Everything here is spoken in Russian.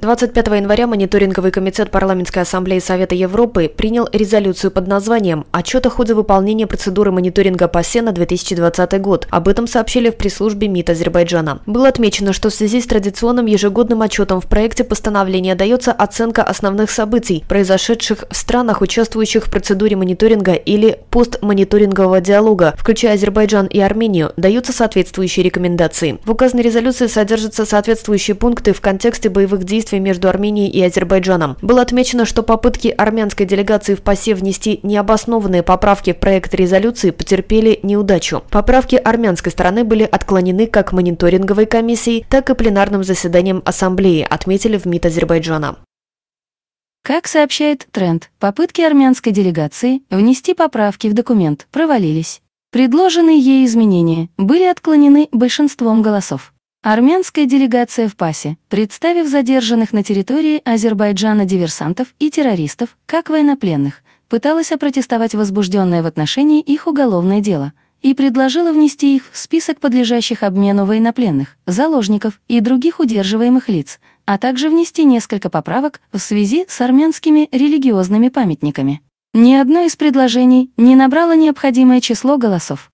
25 января мониторинговый комитет Парламентской ассамблеи Совета Европы принял резолюцию под названием «Отчет о ходе выполнения процедуры мониторинга ПАСЕ на 2020 год». Об этом сообщили в пресс-службе МИД Азербайджана. Было отмечено, что в связи с традиционным ежегодным отчетом в проекте постановления дается оценка основных событий, произошедших в странах, участвующих в процедуре мониторинга или постмониторингового диалога, включая Азербайджан и Армению, даются соответствующие рекомендации. В указанной резолюции содержатся соответствующие пункты в контексте боевых действий сотрудничестве между Арменией и Азербайджаном. Было отмечено, что попытки армянской делегации в ПАСЕ внести необоснованные поправки в проект резолюции потерпели неудачу. Поправки армянской стороны были отклонены как мониторинговой комиссией, так и пленарным заседанием Ассамблеи, отметили в МИД Азербайджана. Как сообщает Тренд, попытки армянской делегации внести поправки в документ провалились. Предложенные ей изменения были отклонены большинством голосов. Армянская делегация в ПАСе, представив задержанных на территории Азербайджана диверсантов и террористов как военнопленных, пыталась опротестовать возбужденное в отношении их уголовное дело и предложила внести их в список подлежащих обмену военнопленных, заложников и других удерживаемых лиц, а также внести несколько поправок в связи с армянскими религиозными памятниками. Ни одно из предложений не набрало необходимое число голосов.